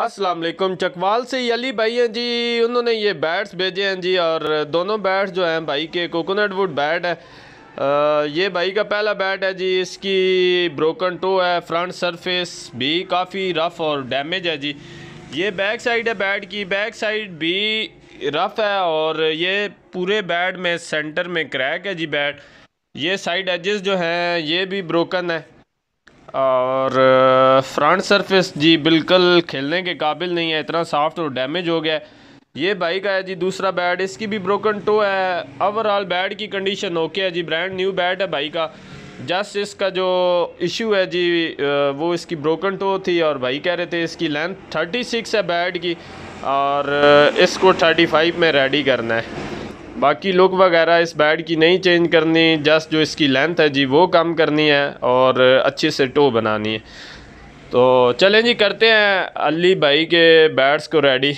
अस्सलाम वालेकुम चकवाल से अली भाई हैं जी उन्होंने ये बैट्स भेजे हैं जी और दोनों बैट्स जो हैं भाई के कोकोनट वुड बैट है आ, ये भाई का पहला बैट है जी इसकी ब्रोकन टो है फ्रंट सरफेस भी काफ़ी रफ़ और डैमेज है जी ये बैक साइड है बैट की बैक साइड भी रफ़ है और ये पूरे बैट में सेंटर में क्रैक है जी बैट ये साइड एजेस जो हैं ये भी ब्रोकन है और फ्रंट सरफेस जी बिल्कुल खेलने के काबिल नहीं है इतना सॉफ्ट और डैमेज हो गया ये बाइक है जी दूसरा बैड इसकी भी ब्रोकन टो है ओवरऑल बैड की कंडीशन ओके है जी ब्रांड न्यू बैड है भाई का जस्ट इसका जो इशू है जी वो इसकी ब्रोकन टो थी और भाई कह रहे थे इसकी लेंथ सिक्स है बैड की और इसको फाइव में रेडी करना है बाकी लुक वगैरह इस बैड की नहीं चेंज करनी जस्ट जो इसकी लेंथ है जी वो कम करनी है और अच्छे से टो बनानी है तो चलें जी करते हैं अली भाई के बैट्स को रेडी